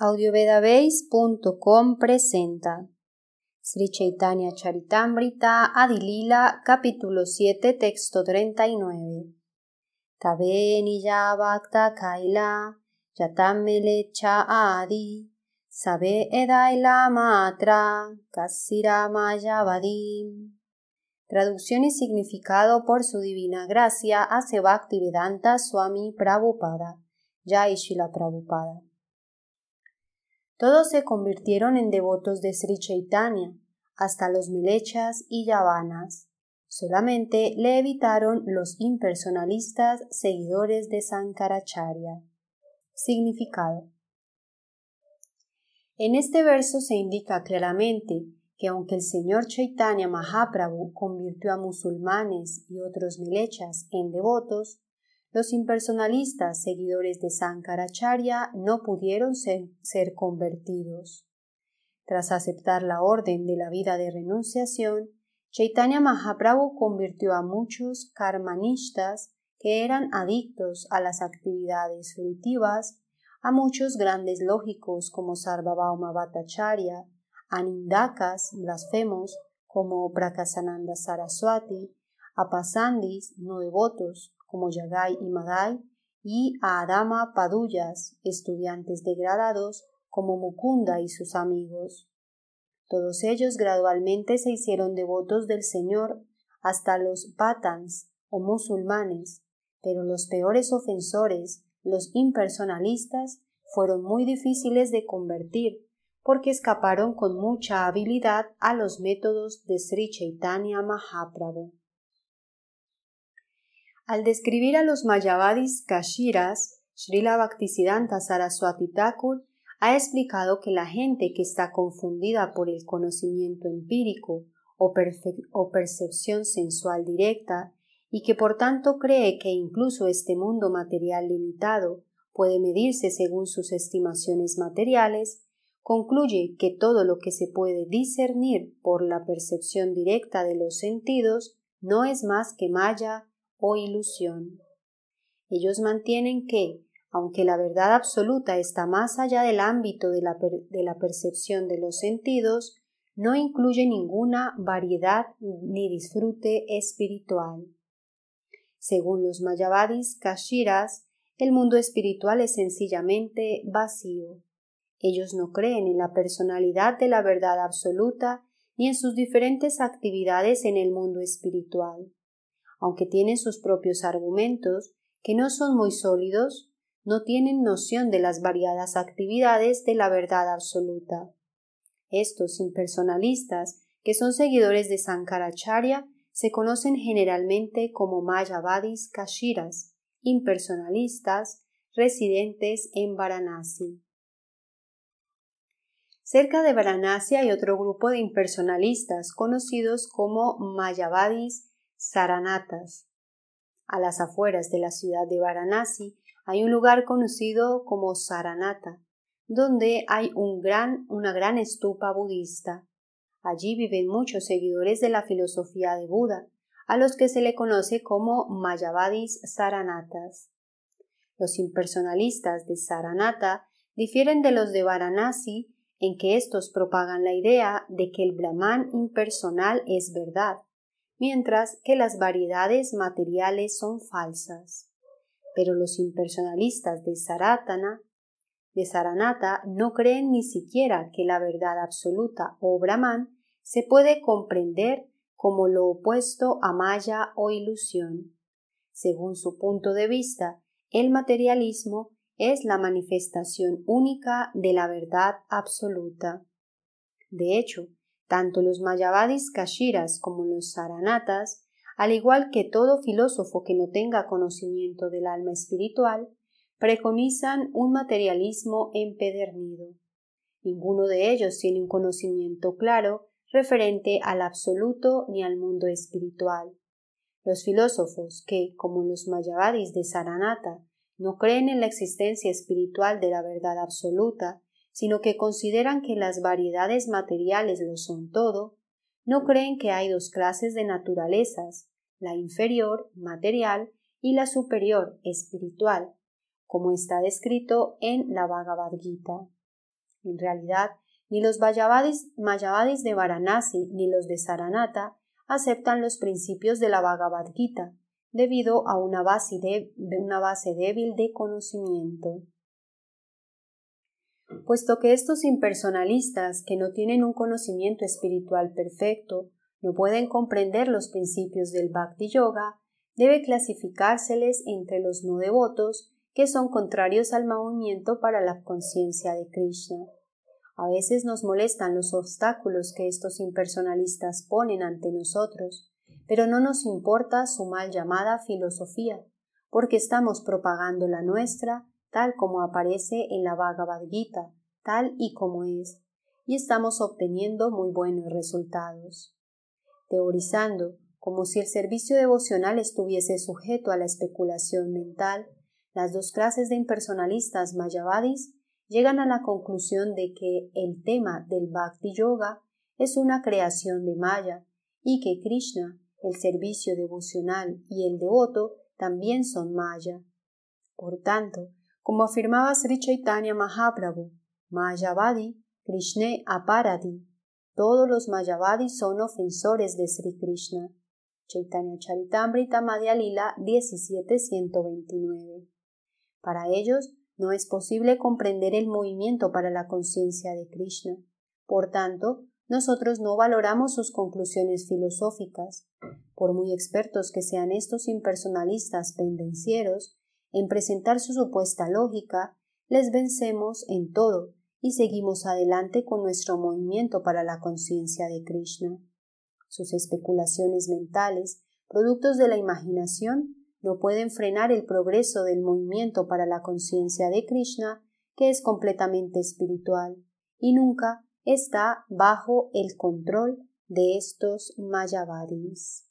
audiovedabase.com presenta Sri Chaitanya Charitamrita Adilila capítulo 7 texto 39 Tabe niya bhakta kaila yatamele cha adi sabe edaila matra kasira mayavadim Traducción y significado por su divina gracia hace Bhaktivedanta Swami Prabhupada, Jai Shila Prabhupada. Todos se convirtieron en devotos de Sri Chaitanya, hasta los milechas y yavanas. Solamente le evitaron los impersonalistas seguidores de Sankaracharya. Significado. En este verso se indica claramente que aunque el señor Chaitanya Mahaprabhu convirtió a musulmanes y otros milechas en devotos, los impersonalistas, seguidores de Sankaracharya, no pudieron ser, convertidos. Tras aceptar la orden de la vida de renunciación, Chaitanya Mahaprabhu convirtió a muchos karmanistas que eran adictos a las actividades fruitivas, a muchos grandes lógicos como Sarvabhauma Bhattacharya, a nindakas, blasfemos, como Prakasananda Saraswati, a pasandis, no devotos, como Yagai y Madai y a Adama Padullas, estudiantes degradados, como Mukunda y sus amigos. Todos ellos gradualmente se hicieron devotos del Señor hasta los patans o musulmanes, pero los peores ofensores, los impersonalistas, fueron muy difíciles de convertir, porque escaparon con mucha habilidad a los métodos de Sri Chaitanya Mahaprabhu. Al describir a los Mayavadis Kashiras, Srila Bhaktisiddhanta Saraswati Thakur ha explicado que la gente que está confundida por el conocimiento empírico o, o percepción sensual directa y que por tanto cree que incluso este mundo material limitado puede medirse según sus estimaciones materiales, concluye que todo lo que se puede discernir por la percepción directa de los sentidos no es más que maya, o ilusión. Ellos mantienen que, aunque la verdad absoluta está más allá del ámbito de la, percepción de los sentidos, no incluye ninguna variedad ni disfrute espiritual. Según los Mayavadis Kashiras, el mundo espiritual es sencillamente vacío. Ellos no creen en la personalidad de la verdad absoluta ni en sus diferentes actividades en el mundo espiritual aunque tienen sus propios argumentos, que no son muy sólidos, no tienen noción de las variadas actividades de la verdad absoluta. Estos impersonalistas, que son seguidores de Sankaracharya, se conocen generalmente como Mayavadis Kashiras, impersonalistas, residentes en Varanasi. Cerca de Varanasi hay otro grupo de impersonalistas conocidos como Mayavadis Saranatas. A las afueras de la ciudad de Varanasi hay un lugar conocido como Saranata, donde hay una gran estupa budista. Allí viven muchos seguidores de la filosofía de Buda, a los que se le conoce como Mayavadis Saranatas. Los impersonalistas de Saranata difieren de los de Varanasi en que estos propagan la idea de que el Brahman impersonal es verdad, mientras que las variedades materiales son falsas. Pero los impersonalistas de Saratana, de Saranata no creen ni siquiera que la verdad absoluta o Brahman se puede comprender como lo opuesto a maya o ilusión. Según su punto de vista, el materialismo es la manifestación única de la verdad absoluta. De hecho, tanto los mayavadis kashiras como los saranatas, al igual que todo filósofo que no tenga conocimiento del alma espiritual, preconizan un materialismo empedernido. Ninguno de ellos tiene un conocimiento claro referente al absoluto ni al mundo espiritual. Los filósofos que, como los mayavadis de Saranata, no creen en la existencia espiritual de la verdad absoluta, sino que consideran que las variedades materiales lo son todo, no creen que hay dos clases de naturalezas, la inferior, material, y la superior, espiritual, como está descrito en la Bhagavad Gita. En realidad, ni los Mayavadis de Varanasi ni los de Saranata aceptan los principios de la Bhagavad Gita, debido a una base, una base débil de conocimiento puesto que estos impersonalistas que no tienen un conocimiento espiritual perfecto no pueden comprender los principios del Bhakti Yoga, debe clasificárseles entre los no devotos que son contrarios al movimiento para la conciencia de Krishna. A veces nos molestan los obstáculos que estos impersonalistas ponen ante nosotros, pero no nos importa su mal llamada filosofía, porque estamos propagando la nuestra tal como aparece en la Bhagavad Gita, tal y como es, y estamos obteniendo muy buenos resultados. Teorizando, como si el servicio devocional estuviese sujeto a la especulación mental, las dos clases de impersonalistas mayavadis llegan a la conclusión de que el tema del Bhakti Yoga es una creación de Maya y que Krishna, el servicio devocional y el devoto también son Maya. Por tanto, como afirmaba Sri Chaitanya Mahaprabhu, Mayavadi, Krishna Aparadi, todos los mayavadi son ofensores de Sri Krishna. Chaitanya Charitamrita Madhya Lila 17.129. Para ellos no es posible comprender el movimiento para la conciencia de Krishna. Por tanto, nosotros no valoramos sus conclusiones filosóficas. Por muy expertos que sean estos impersonalistas pendencieros, en presentar su supuesta lógica, les vencemos en todo y seguimos adelante con nuestro movimiento para la conciencia de Krishna. Sus especulaciones mentales, productos de la imaginación, no pueden frenar el progreso del movimiento para la conciencia de Krishna, que es completamente espiritual, y nunca está bajo el control de estos mayavadis.